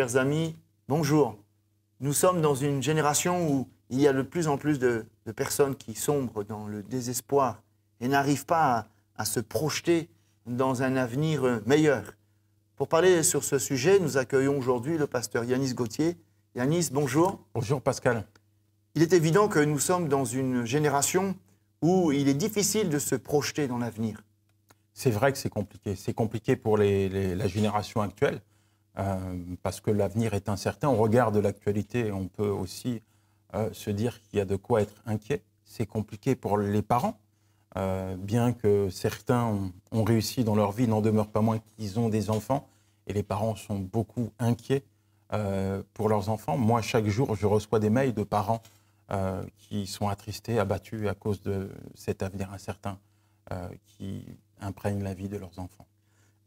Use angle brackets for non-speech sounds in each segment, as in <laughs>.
Chers amis, bonjour. Nous sommes dans une génération où il y a de plus en plus de, personnes qui sombrent dans le désespoir et n'arrivent pas à, se projeter dans un avenir meilleur. Pour parler sur ce sujet, nous accueillons aujourd'hui le pasteur Yanis Gauthier. Yanis, bonjour. Bonjour Pascal. Il est évident que nous sommes dans une génération où il est difficile de se projeter dans l'avenir. C'est vrai que c'est compliqué. C'est compliqué pour la génération actuelle. Euh, parce que l'avenir est incertain. On regarde l'actualité, on peut aussi euh, se dire qu'il y a de quoi être inquiet. C'est compliqué pour les parents, euh, bien que certains ont, réussi dans leur vie, n'en demeure pas moins qu'ils ont des enfants, et les parents sont beaucoup inquiets pour leurs enfants. Moi, chaque jour, je reçois des mails de parents qui sont attristés, abattus à cause de cet avenir incertain qui imprègne la vie de leurs enfants.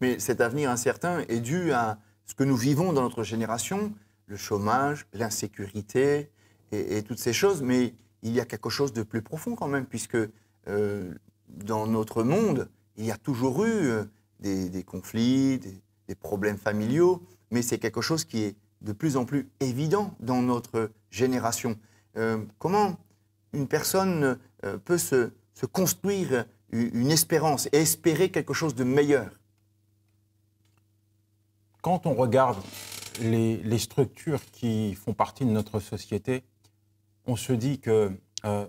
Mais cet avenir incertain est dû à ce que nous vivons dans notre génération, le chômage, l'insécurité et, toutes ces choses, mais il y a quelque chose de plus profond quand même, puisque euh, dans notre monde, il y a toujours eu euh, des, conflits, des, problèmes familiaux, mais c'est quelque chose qui est de plus en plus évident dans notre génération. Euh, comment une personne peut se construire une espérance et espérer quelque chose de meilleur quand on regarde les, structures qui font partie de notre société, on se dit que euh,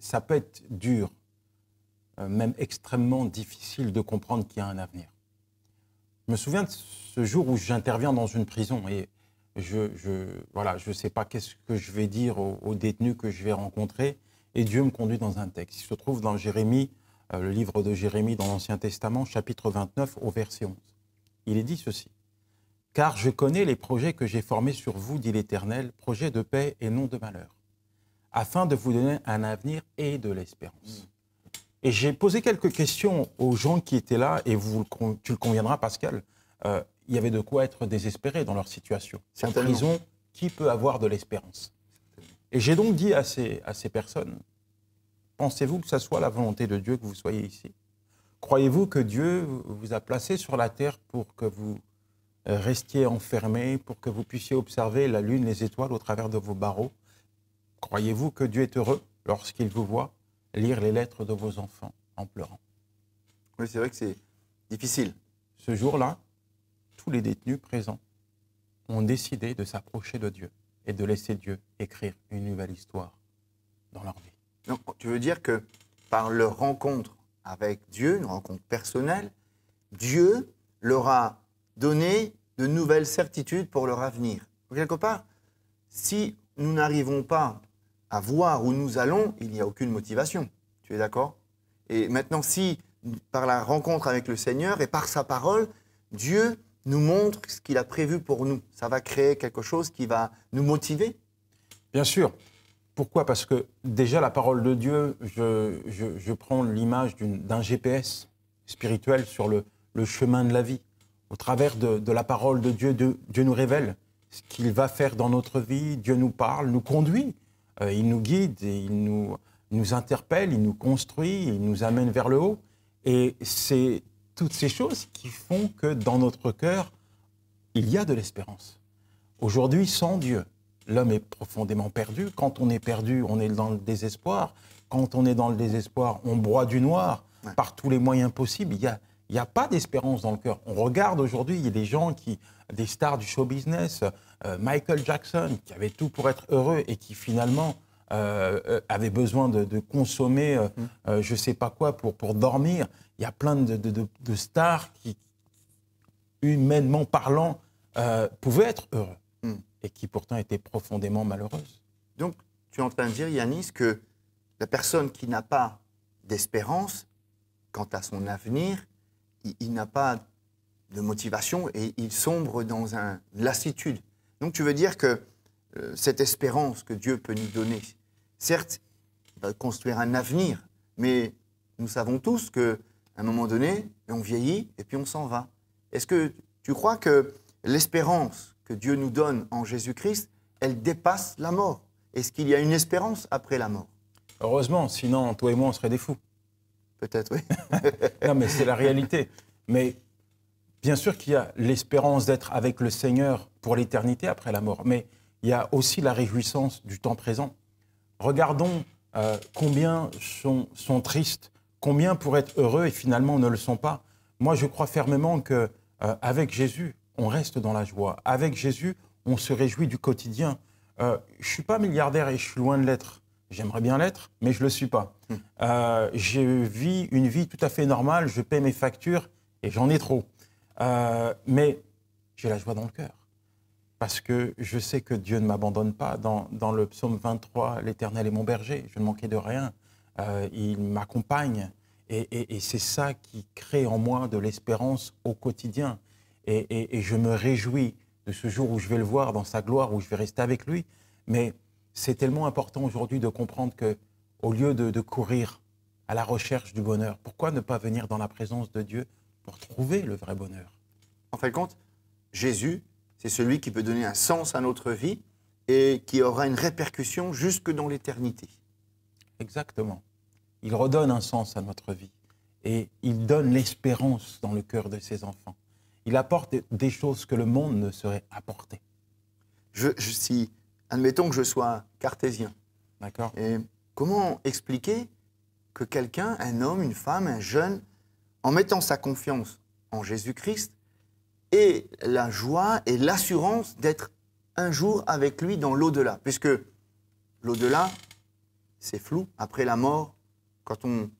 ça peut être dur, euh, même extrêmement difficile de comprendre qu'il y a un avenir. Je me souviens de ce jour où j'interviens dans une prison et je, ne je sais pas qu'est-ce que je vais dire aux, détenus que je vais rencontrer et Dieu me conduit dans un texte. Il se trouve dans Jérémie, euh, le livre de Jérémie dans l'Ancien Testament, chapitre 29 au verset 11 il est dit ceci. Car je connais les projets que j'ai formés sur vous, dit l'Éternel, projets de paix et non de malheur, afin de vous donner un avenir et de l'espérance. Et j'ai posé quelques questions aux gens qui étaient là, et tu le conviendras, Pascal, euh, il y avait de quoi être désespéré dans leur situation. En prison, qui peut avoir de l'espérance Et j'ai donc dit à ces, à ces personnes, pensez-vous que ce soit la volonté de Dieu que vous soyez ici Croyez-vous que Dieu vous a placé sur la terre pour que vous euh, restiez enfermés, pour que vous puissiez observer la lune, les étoiles au travers de vos barreaux Croyez-vous que Dieu est heureux lorsqu'il vous voit lire les lettres de vos enfants en pleurant Oui, c'est vrai que c'est difficile. Ce jour-là, tous les détenus présents ont décidé de s'approcher de Dieu et de laisser Dieu écrire une nouvelle histoire dans leur vie. Donc, tu veux dire que par leur rencontre avec Dieu, une rencontre personnelle, Dieu leur a donné de nouvelles certitudes pour leur avenir. Quelque part, si nous n'arrivons pas à voir où nous allons, il n'y a aucune motivation. Tu es d'accord Et maintenant, si par la rencontre avec le Seigneur et par sa parole, Dieu nous montre ce qu'il a prévu pour nous, ça va créer quelque chose qui va nous motiver Bien sûr. Pourquoi Parce que déjà la parole de Dieu, je, prends l'image d'un GPS spirituel sur le, chemin de la vie. Au travers de, la parole de Dieu, Dieu nous révèle ce qu'il va faire dans notre vie, Dieu nous parle, nous conduit, euh, il nous guide, il nous, nous interpelle, il nous construit, il nous amène vers le haut. Et c'est toutes ces choses qui font que dans notre cœur, il y a de l'espérance. Aujourd'hui, sans Dieu, l'homme est profondément perdu. Quand on est perdu, on est dans le désespoir. Quand on est dans le désespoir, on broie du noir par tous les moyens possibles. Il y a, il n'y a pas d'espérance dans le cœur. On regarde aujourd'hui, il y a des gens qui, des stars du show business, euh, Michael Jackson, qui avait tout pour être heureux et qui finalement euh, euh, avait besoin de, consommer mm. je ne sais pas quoi pour, pour dormir. Il y a plein de stars qui, humainement parlant, pouvaient être heureux. Mm. et qui pourtant était profondément malheureuse. Donc, tu es en train de dire, Yanis, que la personne qui n'a pas d'espérance quant à son avenir, il, n'a pas de motivation et il sombre dans un lassitude. Donc, tu veux dire que euh, cette espérance que Dieu peut nous donner, certes, va construire un avenir, mais nous savons tous que à un moment donné, on vieillit et puis on s'en va. Est-ce que tu crois que l'espérance que Dieu nous donne en Jésus-Christ, elle dépasse la mort. Est-ce qu'il y a une espérance après la mort Heureusement, sinon toi et moi on serait des fous. Peut-être, oui. <laughs> non, mais c'est la réalité. Mais bien sûr qu'il y a l'espérance d'être avec le Seigneur pour l'éternité après la mort, mais il y a aussi la réjouissance du temps présent. Regardons euh, combien sont, tristes, combien pour être heureux et finalement ne le sont pas. Moi, je crois fermement que euh, avec Jésus, on reste dans la joie. Avec Jésus, on se réjouit du quotidien. Euh, je suis pas milliardaire et je suis loin de l'être. J'aimerais bien l'être, mais je ne le suis pas. Hmm. Euh, je vis une vie tout à fait normale, je paie mes factures et j'en ai trop. Euh, mais j'ai la joie dans le cœur. Parce que je sais que Dieu ne m'abandonne pas. Dans, le psaume 23, l'Éternel est mon berger, je ne manquais de rien. il m'accompagne. et c'est ça qui crée en moi de l'espérance au quotidien. Et, je me réjouis de ce jour où je vais le voir dans sa gloire, où je vais rester avec lui. Mais c'est tellement important aujourd'hui de comprendre que, au lieu de, de courir à la recherche du bonheur, pourquoi ne pas venir dans la présence de Dieu pour trouver le vrai bonheur En fin compte, Jésus, c'est celui qui peut donner un sens à notre vie et qui aura une répercussion jusque dans l'éternité. Exactement. Il redonne un sens à notre vie et il donne l'espérance dans le cœur de ses enfants. Il apporte des choses que le monde ne saurait apporter. Je, admettons que je sois cartésien. D'accord. Et comment expliquer que quelqu'un, un homme, une femme, un jeune, en mettant sa confiance en Jésus-Christ, ait la joie et l'assurance d'être un jour avec lui dans l'au-delà Puisque l'au-delà, c'est flou. Après la mort, quand on,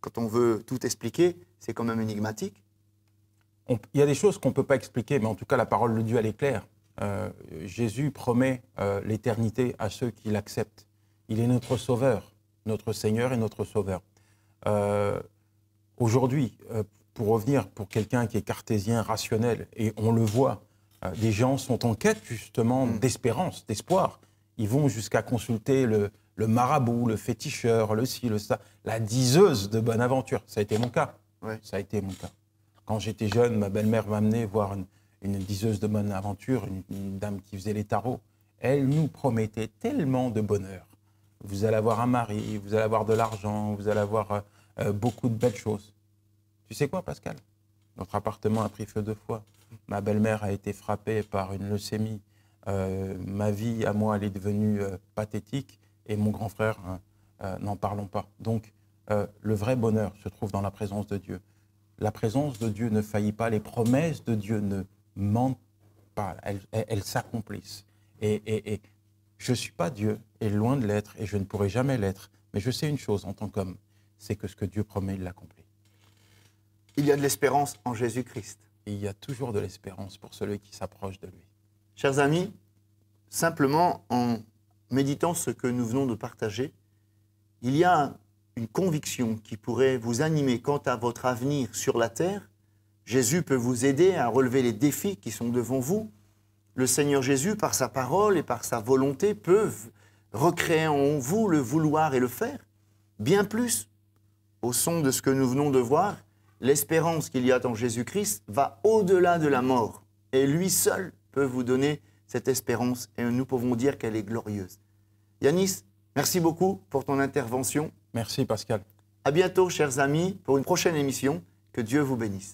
quand on veut tout expliquer, c'est quand même énigmatique il y a des choses qu'on ne peut pas expliquer, mais en tout cas, la parole de Dieu, elle est claire. Euh, Jésus promet euh, l'éternité à ceux qui l'acceptent. Il est notre sauveur, notre Seigneur et notre sauveur. Euh, aujourd'hui, pour revenir pour quelqu'un qui est cartésien, rationnel, et on le voit, des gens sont en quête justement mm. d'espérance, d'espoir. Ils vont jusqu'à consulter le, marabout, le féticheur, le ci, le ça, la diseuse de bonne aventure. Ça a été mon cas. Ça a été mon cas. Quand j'étais jeune, ma belle-mère m'amenait voir une, diseuse de bonne aventure, une, dame qui faisait les tarots. Elle nous promettait tellement de bonheur. Vous allez avoir un mari, vous allez avoir de l'argent, vous allez avoir euh, euh, beaucoup de belles choses. Tu sais quoi, Pascal Notre appartement a pris feu deux fois. Ma belle-mère a été frappée par une leucémie. Euh, ma vie à moi, elle est devenue pathétique. Et mon grand frère, hein, n'en parlons pas. Donc, le vrai bonheur se trouve dans la présence de Dieu la présence de Dieu ne faillit pas, les promesses de Dieu ne mentent pas, elles, s'accomplissent. Et, je ne suis pas Dieu, et loin de l'être, et je ne pourrai jamais l'être, mais je sais une chose en tant qu'homme, c'est que ce que Dieu promet, il l'accomplit. Il y a de l'espérance en Jésus-Christ. Il y a toujours de l'espérance pour celui qui s'approche de lui. Chers amis, simplement en méditant ce que nous venons de partager, il y a une conviction qui pourrait vous animer quant à votre avenir sur la terre, Jésus peut vous aider à relever les défis qui sont devant vous. Le Seigneur Jésus, par sa parole et par sa volonté, peut recréer en vous le vouloir et le faire. Bien plus, au son de ce que nous venons de voir, l'espérance qu'il y a dans Jésus-Christ va au-delà de la mort. Et lui seul peut vous donner cette espérance et nous pouvons dire qu'elle est glorieuse. Yanis, merci beaucoup pour ton intervention. Merci Pascal. À bientôt, chers amis, pour une prochaine émission. Que Dieu vous bénisse.